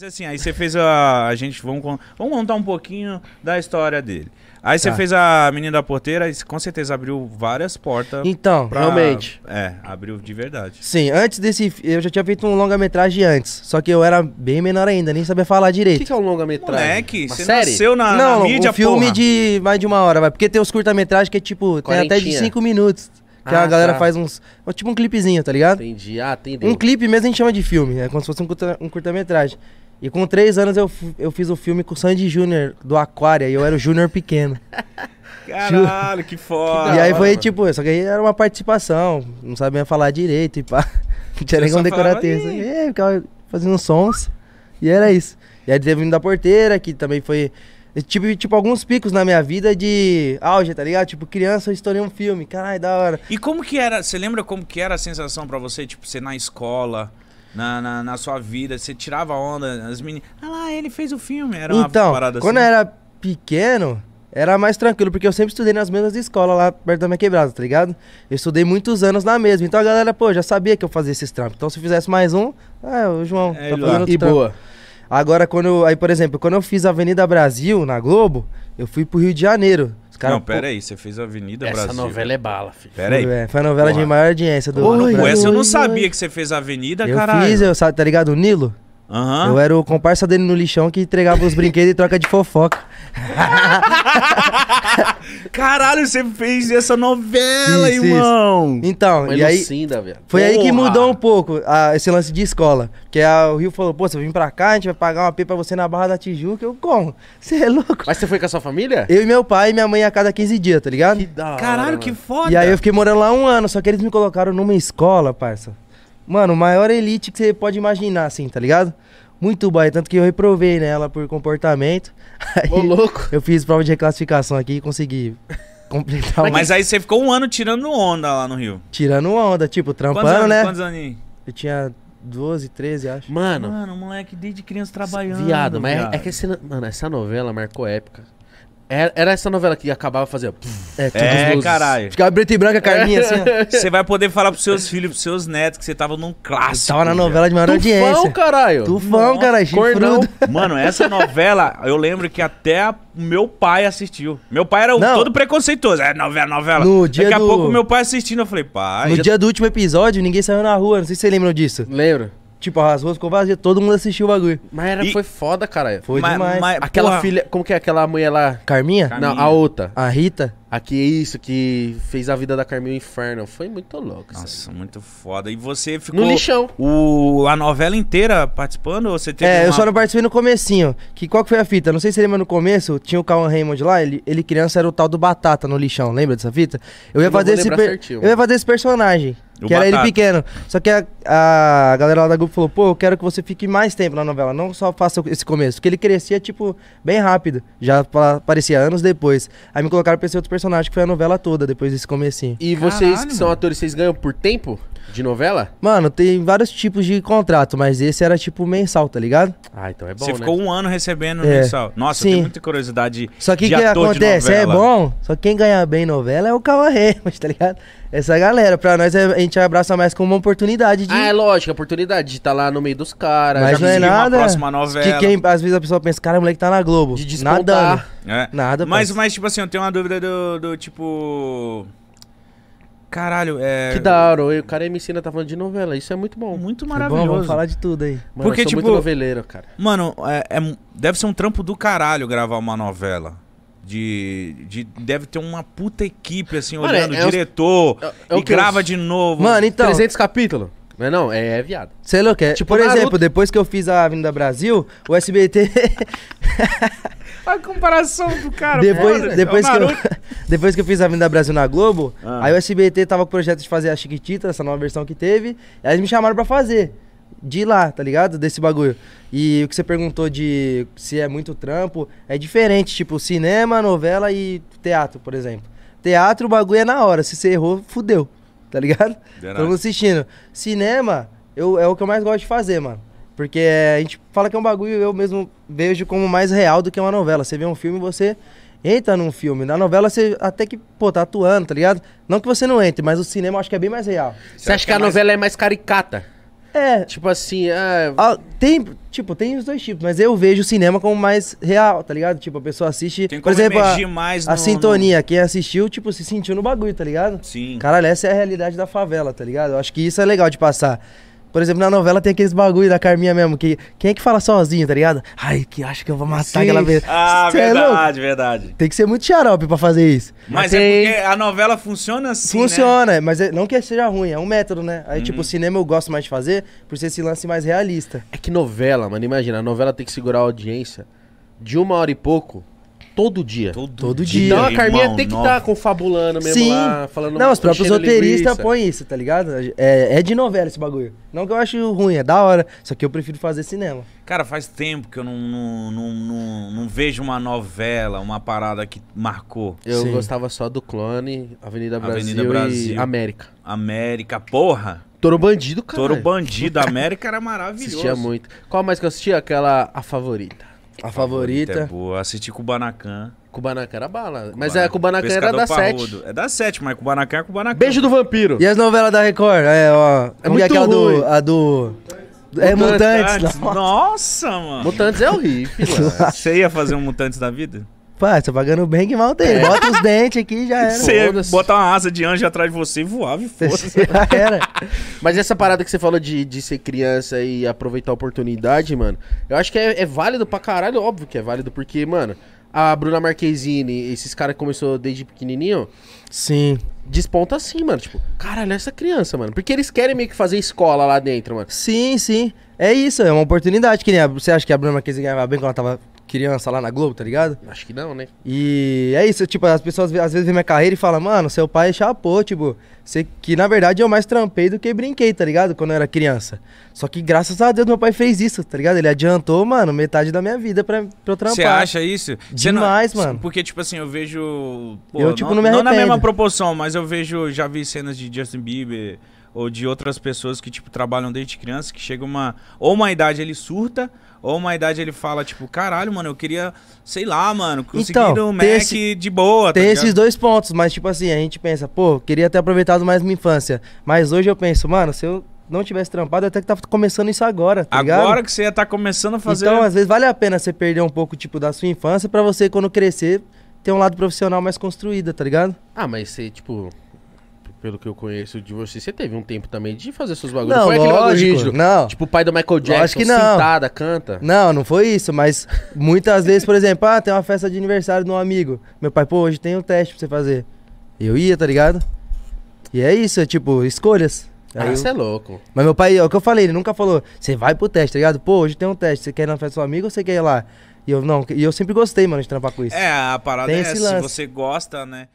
Mas assim, aí você fez a. A gente. Vamos, vamos contar um pouquinho da história dele. Aí você tá. fez a Menina da Porteira e com certeza abriu várias portas. Então, pra, realmente. É, abriu de verdade. Sim, antes desse. Eu já tinha feito um longa-metragem antes. Só que eu era bem menor ainda, nem sabia falar direito. O que, que é um longa-metragem? Moleque, Uma você série? nasceu na, Não, na mídia, um filme porra. de mais de uma hora, vai. Porque tem os curta-metragens que é tipo. Quarentinha. Tem até de cinco minutos. Que ah, a galera tá. faz uns. Tipo um clipezinho, tá ligado? Entendi. Ah, entendi. Um clipe mesmo a gente chama de filme. É como se fosse um, curta, um curta-metragem. Um curta e com três anos eu, eu fiz o um filme com o Sandy Júnior do Aquária e eu era o Júnior pequeno. Caralho, que foda! E aí foi mano. tipo, só que aí era uma participação, não sabia falar direito e pá. Não tinha nem como decorar texto. E ficava fazendo sons e era isso. E aí teve o da porteira, que também foi. tive, tipo, alguns picos na minha vida de auge, tá ligado? Tipo, criança, eu estourei um filme. Caralho, da hora. E como que era? Você lembra como que era a sensação para você, tipo, ser na escola? na, na, na, sua vida? Você tirava onda, as meninas. Ah lá, ele fez o filme. Era então, uma parada quando assim. eu era pequeno, era mais tranquilo, porque eu sempre estudei nas mesmas escolas lá perto da minha quebrada, tá ligado? Eu estudei muitos anos na mesma. Então a galera, pô, já sabia que eu fazia esses trampos. Então se eu fizesse mais um, ah, é, o João. É, tá fazendo outro e trampo. boa. Agora, quando eu, Aí, por exemplo, quando eu fiz Avenida Brasil na Globo, eu fui pro Rio de Janeiro. Cara, não, pera pô... aí, você fez Avenida essa Brasil. Essa novela é bala, filho. Pera aí. É, foi a novela Porra. de maior audiência do. Oi, essa eu não sabia que você fez Avenida, eu caralho. Eu fiz, eu, sabe, tá ligado? O Nilo? Uhum. Eu era o comparsa dele no lixão que entregava os brinquedos e troca de fofoca. Caralho, você fez essa novela, isso, irmão! Isso. Então, e aí, Lucinda, velho. foi Porra. aí que mudou um pouco a, esse lance de escola. Porque o Rio falou, pô, você vem pra cá, a gente vai pagar uma P pra você na Barra da Tijuca. Eu, como? Você é louco? Mas você foi com a sua família? Eu e meu pai e minha mãe a cada 15 dias, tá ligado? Que da hora, Caralho, mano. que foda! E aí eu fiquei morando lá um ano, só que eles me colocaram numa escola, parça Mano, maior elite que você pode imaginar, assim, tá ligado? Muito baia, tanto que eu reprovei nela por comportamento. Ô, louco! Eu fiz prova de reclassificação aqui e consegui completar o... Mas aí você ficou um ano tirando onda lá no Rio. Tirando onda, tipo, trampando, quantos anos, né? Quantos anos? Eu tinha 12, 13, acho. Mano. Mano, moleque, desde criança trabalhando. Viado, mas é viado. é que esse, mano, essa novela marcou época. Era, era essa novela que acabava fazendo. É, é todas é, caralho. Ficava preto e branco a carninha assim. Você vai poder falar pros seus filhos, pros seus netos, que você tava num clássico. Tava na novela de maior audiência. Tufão, caralho. Tufão, caralho. cara, Mano, essa novela, eu lembro que até a- meu pai assistiu. Meu pai era Não. todo preconceituoso. É novela, novela. No dia Daqui a do- pouco meu pai assistindo, eu falei, pai. No já- dia do último episódio, ninguém saiu na rua. Não sei se vocês lembram disso. Lembro. Tipo, as ruas ficou vazias, todo mundo assistiu o bagulho. Mas era, E- foi foda, cara. Foi Mas- demais. mas- Aquela Porra. filha. Como que é aquela mulher lá? Carminha? Não, a outra. A Rita? Aqui é isso que fez a vida da Carminha o inferno. Foi muito louco. Nossa, muito foda. E você ficou. No lixão. O, a novela inteira participando? Ou você teve é, uma... eu só não participei no comecinho. Que, qual que foi a fita? Não sei se você lembra no começo, tinha o Calvin Raymond lá, ele, ele criança era o tal do Batata no lixão. Lembra dessa fita? Eu ia, eu fazer, esse per... eu ia fazer esse personagem. O que Batata. era ele pequeno. Só que a, a galera lá da grupo falou, pô, eu quero que você fique mais tempo na novela, não só faça esse começo. Porque ele crescia, tipo, bem rápido. Já aparecia anos depois. Aí me colocaram pra esse outro personagem personagem, que foi a novela toda, depois desse comecinho. E vocês que são atores, vocês ganham por tempo? De novela? Mano, tem vários tipos de contrato, mas esse era tipo mensal, tá ligado? Ah, então é bom. Você né? ficou um ano recebendo é. mensal. Nossa, Sim. eu tenho muita curiosidade. Só que o que acontece? É bom, só que quem ganha bem novela é o Cauã Remos, tá ligado? Essa galera, pra nós é, a gente abraça mais como uma oportunidade de. Ah, é lógico, oportunidade de estar tá lá no meio dos caras, mas não é nada. Uma próxima novela. Que quem, às vezes a pessoa pensa, cara, o moleque tá na Globo. De Nada. É. Nada, mas, mas, tipo assim, eu tenho uma dúvida do, do tipo. Caralho, é. Que da hora, o cara MC ainda tá falando de novela, isso é muito bom. Muito maravilhoso. Bom, vamos falar de tudo aí. Mano, Porque, eu sou tipo, muito noveleiro, cara. Mano, é, é, deve ser um trampo do caralho gravar uma novela. De, de deve ter uma puta equipe, assim, mano, olhando, é, é diretor, é, é e grava eu... de novo. Mano, então. 300 capítulos. Mas não, é, é viado. Sei lá o que é. Tipo, por Naruto... exemplo, depois que eu fiz a Avenida Brasil, o SBT. a comparação do cara. Depois, depois, é que eu, depois que eu fiz a Vinda Brasil na Globo, ah. aí o SBT tava com o projeto de fazer a Chiquitita, essa nova versão que teve. Aí eles me chamaram pra fazer. De lá, tá ligado? Desse bagulho. E o que você perguntou de se é muito trampo, é diferente. Tipo, cinema, novela e teatro, por exemplo. Teatro, o bagulho é na hora. Se você errou, fudeu. Tá ligado? Todo assistindo. Cinema, eu, é o que eu mais gosto de fazer, mano. Porque a gente fala que é um bagulho, eu mesmo vejo como mais real do que uma novela. Você vê um filme, você entra num filme. Na novela você até que, pô, tá atuando, tá ligado? Não que você não entre, mas o cinema eu acho que é bem mais real. Você, você acha que, que a é mais... novela é mais caricata? É. Tipo assim, é... ah... Tem, tipo, tem os dois tipos, mas eu vejo o cinema como mais real, tá ligado? Tipo, a pessoa assiste, tem por exemplo, a, mais a no, sintonia, no... quem assistiu, tipo, se sentiu no bagulho, tá ligado? Sim. Caralho, essa é a realidade da favela, tá ligado? Eu acho que isso é legal de passar. Por exemplo, na novela tem aqueles bagulho da Carminha mesmo, que quem é que fala sozinho, tá ligado? Ai, que acho que eu vou matar Sim. aquela vez. Ah, Cê é verdade, é verdade. Tem que ser muito xarope pra fazer isso. Mas, é porque a novela funciona assim, né? Funciona, né? mas é, não que seja ruim, é um método, né? Aí, tipo, uhum. tipo, o cinema eu gosto mais de fazer por ser esse lance mais realista. É que novela, mano, imagina, a novela tem que segurar a audiência de uma hora e pouco todo dia. Todo, todo dia. Então a Carminha Irmão, tem que estar tá confabulando mesmo Sim. lá, falando Não, os próprios roteiristas põem isso, tá ligado? É, é de novela esse bagulho. Não que eu acho ruim, é da hora. Só que eu prefiro fazer cinema. Cara, faz tempo que eu não, não, não, não, não vejo uma novela, uma parada que marcou. Eu Sim. gostava só do Clone, Avenida Brasil, Avenida Brasil e América. América, porra! Toro Bandido, cara. Toro Bandido, América era maravilhoso. Assistia muito. Qual mais que eu assistia? Aquela, a favorita. A favorita. favorita é boa. Assisti Kubanacan. Kubanacan era bala. Kubanacan. Mas é, Kubanacan era da 7. É da 7, mas Kubanacan é Kubanacan. Beijo do Vampiro. E as novelas da Record? É, ó. É, é muito é aquela ruim. do. A do. É Mutantes. Mutantes. Nossa, mano. Mutantes é horrível. Você ia fazer um Mutantes da vida? Pá, você pagando bem que mal tem. É. Bota os dentes aqui já era. Você botar uma asa de anjo atrás de você e voava e já era. Mas essa parada que você falou de, de ser criança e aproveitar a oportunidade, mano, eu acho que é, é válido pra caralho, óbvio que é válido, porque, mano, a Bruna Marquezine, esses caras que começou desde pequenininho. Sim. Desponta assim, mano. Tipo, caralho, essa criança, mano. Porque eles querem meio que fazer escola lá dentro, mano. Sim, sim. É isso, é uma oportunidade. Que nem a, você acha que a Bruna Marquezine ganhava bem quando ela tava criança lá na Globo, tá ligado? Acho que não, né? E é isso, tipo, as pessoas às vezes veem minha carreira e falam, mano, seu pai chapou, tipo, você, que na verdade eu mais trampei do que brinquei, tá ligado? Quando eu era criança. Só que graças a Deus meu pai fez isso, tá ligado? Ele adiantou, mano, metade da minha vida pra, pra eu trampar. Você acha isso? Demais, não... mano. Porque, tipo assim, eu vejo. Pô, eu, tipo, não, não me Não na mesma proporção, mas eu vejo, já vi cenas de Justin Bieber ou de outras pessoas que, tipo, trabalham desde criança, que chega uma. Ou uma idade ele surta, ou uma idade ele fala, tipo, caralho, mano, eu queria, sei lá, mano, conseguir então, um Mac esse, de boa. Tá tem esses dois pontos, mas, tipo assim, a gente pensa, pô, queria ter aproveitado mais minha infância. Mas hoje eu penso, mano, se eu não tivesse trampado, eu até que tava começando isso agora, tá Agora ligado? que você ia estar tá começando a fazer. Então, às vezes, vale a pena você perder um pouco, tipo, da sua infância para você, quando crescer, ter um lado profissional mais construído, tá ligado? Ah, mas você, tipo pelo que eu conheço de você, você teve um tempo também de fazer seus bagulhos. Não, foi lógico, aquele rígido, não. Tipo o pai do Michael Jackson, que não. sentada, canta. Não, não foi isso, mas muitas vezes, por exemplo, ah, tem uma festa de aniversário de um amigo. Meu pai, pô, hoje tem um teste pra você fazer. Eu ia, tá ligado? E é isso, é tipo, escolhas. Ah, Aí ah, você eu... é louco. Mas meu pai, é o que eu falei, ele nunca falou, você vai pro teste, tá ligado? Pô, hoje tem um teste, você quer ir na festa do seu amigo ou você quer ir lá? E eu, não, e eu sempre gostei, mano, de trampar com isso. É, a parada tem é, se você gosta, né?